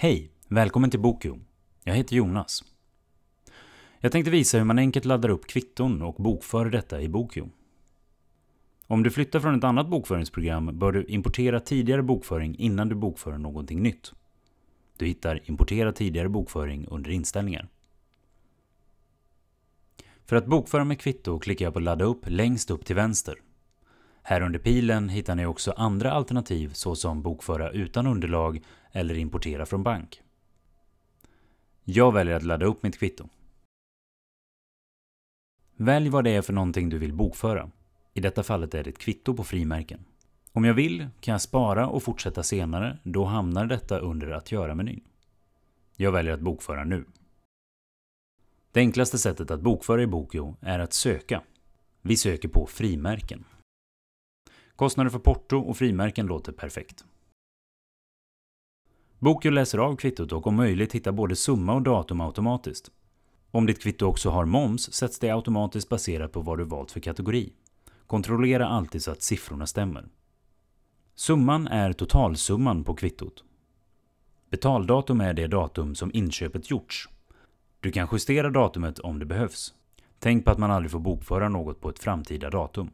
Hej! Välkommen till Bokio. Jag heter Jonas. Jag tänkte visa hur man enkelt laddar upp kvitton och bokför detta i Bokio. Om du flyttar från ett annat bokföringsprogram bör du importera tidigare bokföring innan du bokför någonting nytt. Du hittar Importera tidigare bokföring under Inställningar. För att bokföra med kvitto klickar jag på Ladda upp längst upp till vänster. Här under pilen hittar ni också andra alternativ såsom bokföra utan underlag eller importera från bank. Jag väljer att ladda upp mitt kvitto. Välj vad det är för någonting du vill bokföra. I detta fallet är det ett kvitto på frimärken. Om jag vill kan jag spara och fortsätta senare, då hamnar detta under att göra-menyn. Jag väljer att bokföra nu. Det enklaste sättet att bokföra i Bokio är att söka. Vi söker på frimärken. Kostnader för porto och frimärken låter perfekt. Boken läser av kvittot och om möjligt hittar både summa och datum automatiskt. Om ditt kvitto också har moms sätts det automatiskt baserat på vad du valt för kategori. Kontrollera alltid så att siffrorna stämmer. Summan är totalsumman på kvittot. Betaldatum är det datum som inköpet gjorts. Du kan justera datumet om det behövs. Tänk på att man aldrig får bokföra något på ett framtida datum.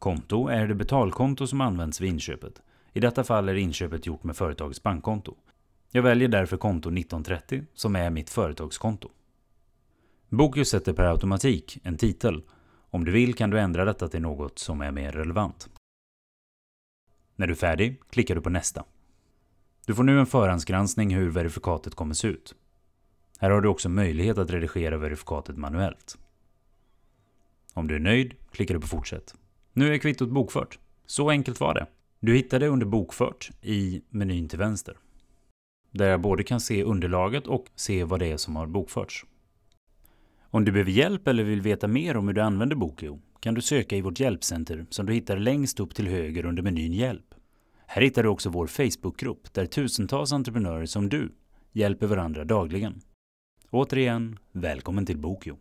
Konto är det betalkonto som används vid inköpet. I detta fall är inköpet gjort med företagets bankkonto. Jag väljer därför konto 1930 som är mitt företagskonto. Bokus sätter per automatik en titel. Om du vill kan du ändra detta till något som är mer relevant. När du är färdig klickar du på nästa. Du får nu en förhandsgranskning hur verifikatet kommer se ut. Här har du också möjlighet att redigera verifikatet manuellt. Om du är nöjd klickar du på fortsätt. Nu är kvittot bokfört. Så enkelt var det. Du hittar det under bokfört i menyn till vänster. Där jag både kan se underlaget och se vad det är som har bokförts. Om du behöver hjälp eller vill veta mer om hur du använder Bokio kan du söka i vårt hjälpcenter som du hittar längst upp till höger under menyn Hjälp. Här hittar du också vår Facebookgrupp där tusentals entreprenörer som du hjälper varandra dagligen. Återigen, välkommen till Bokio!